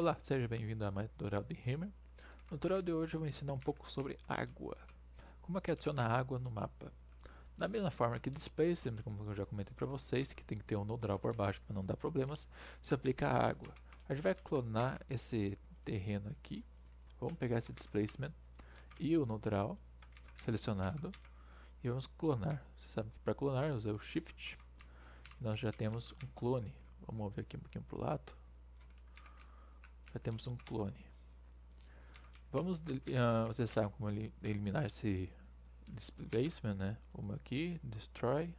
Olá, seja bem-vindo a mais tutorial de Hammer. No tutorial de hoje eu vou ensinar um pouco sobre água, como é que adiciona água no mapa. Da mesma forma que display, sempre como eu já comentei para vocês, que tem que ter um no por baixo para não dar problemas, se aplica a água. A gente vai clonar esse terreno aqui, vamos pegar esse displacement e o no selecionado e vamos clonar. Você sabe que para clonar eu usei o shift, nós já temos um clone. Vamos mover aqui um pouquinho para o lado já temos um clone. Vamos uh, vocês sabem como ele, eliminar esse displacement, né? Uma aqui, destroy.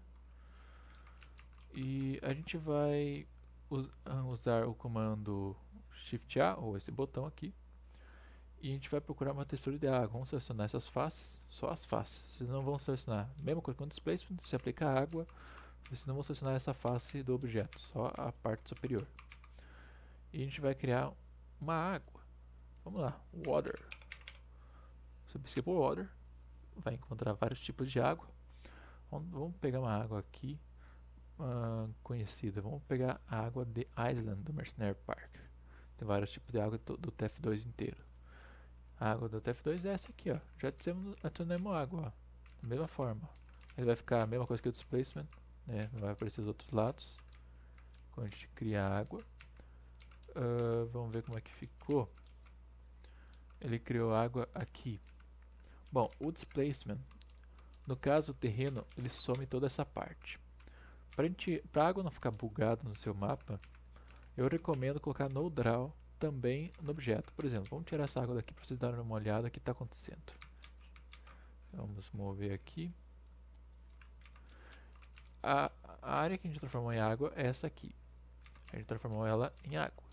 E a gente vai us ah, usar o comando Shift A, ou esse botão aqui. E a gente vai procurar uma textura de água. Vamos selecionar essas faces, só as faces. Vocês não vão selecionar, mesma coisa com o displacement, se aplicar água, vocês não vão selecionar essa face do objeto, só a parte superior. E a gente vai criar uma água. Vamos lá, water. Você pesquisa por water, vai encontrar vários tipos de água. Vamos pegar uma água aqui uh, conhecida. Vamos pegar a água de Island do Mercenary Park. Tem vários tipos de água do, do TF2 inteiro. A água do TF2 é essa aqui, ó. Já a adicionamos água, ó. Da mesma forma. Ele vai ficar a mesma coisa que o displacement, né? Vai aparecer os outros lados. Quando a gente cria água. Uh, vamos ver como é que ficou. Ele criou água aqui. Bom, o displacement, no caso o terreno, ele some toda essa parte. Para a água não ficar bugada no seu mapa, eu recomendo colocar no draw também no objeto. Por exemplo, vamos tirar essa água daqui para vocês darem uma olhada no que está acontecendo. Vamos mover aqui. A, a área que a gente transformou em água é essa aqui. A gente transformou ela em água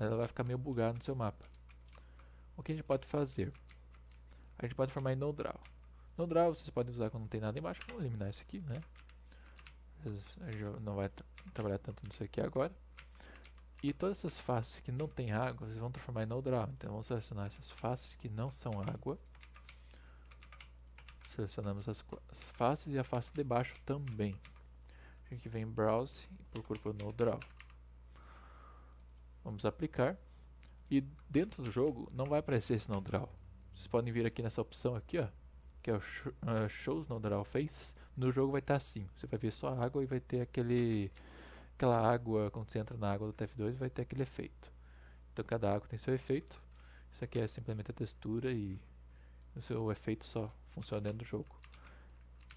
mas ela vai ficar meio bugada no seu mapa. O que a gente pode fazer? A gente pode formar em NoDraw. NoDraw vocês podem usar quando não tem nada embaixo. Vamos eliminar isso aqui, né? A gente não vai tra trabalhar tanto nisso aqui agora. E todas essas faces que não tem água, vocês vão transformar em NoDraw. Então vamos selecionar essas faces que não são água. Selecionamos as, as faces e a face de baixo também. A gente vem em Browse e procura por NoDraw. Vamos aplicar. E dentro do jogo não vai aparecer esse no draw. Vocês podem vir aqui nessa opção aqui, ó, que é o sh uh, é, shows no draw face. No jogo vai estar tá assim. Você vai ver só a água e vai ter aquele aquela água quando você entra na água do TF2 vai ter aquele efeito. Então cada água tem seu efeito. Isso aqui é simplesmente a textura e o seu efeito só funciona dentro do jogo.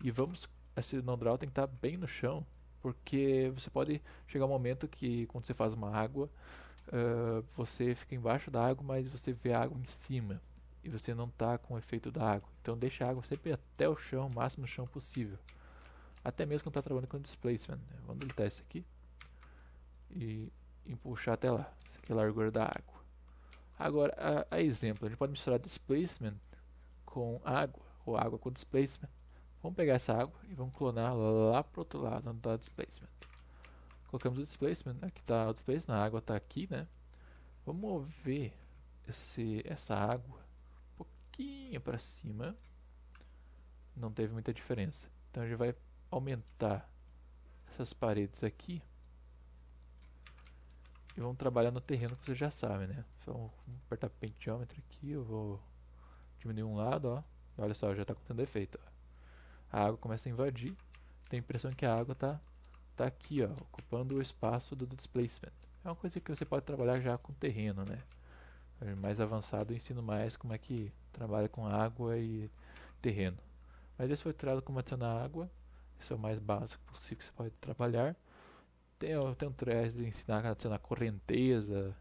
E vamos, esse no draw tem que estar tá bem no chão, porque você pode chegar um momento que quando você faz uma água uh, você fica embaixo da água, mas você vê a água em cima e você não está com o efeito da água. Então deixa a água sempre até o chão, o máximo chão possível. Até mesmo quando está trabalhando com displacement. Né? Vamos deletar isso aqui e empuxar até lá. Isso aqui é a largura da água. Agora, a, a exemplo, a gente pode misturar displacement com água, ou água com displacement. Vamos pegar essa água e vamos clonar lá para o outro lado, onde está displacement. Colocamos o displacement, né? está o displacement, a água está aqui, né? Vamos mover esse, essa água um pouquinho para cima. Não teve muita diferença. Então a gente vai aumentar essas paredes aqui. E vamos trabalhar no terreno que vocês já sabem, né? Então apertar o pentiômetro aqui, eu vou diminuir um lado, ó. E olha só, já está acontecendo efeito, ó. A água começa a invadir. Tem a impressão que a água está está aqui, ó, ocupando o espaço do displacement. É uma coisa que você pode trabalhar já com terreno, né? É mais avançado eu ensino mais como é que trabalha com água e terreno. Mas esse foi tirado como adicionar água. Isso é o mais básico possível que você pode trabalhar. Tem, tem um trash de ensinar a adicionar correnteza,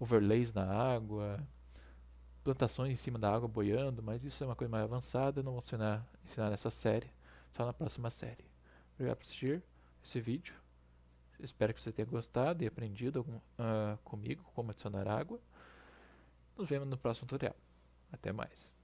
overlays na água, plantações em cima da água boiando, mas isso é uma coisa mais avançada, não vou ensinar, ensinar nessa série, só na próxima série. Obrigado por assistir esse vídeo. Espero que você tenha gostado e aprendido algum, uh, comigo como adicionar água. Nos vemos no próximo tutorial. Até mais.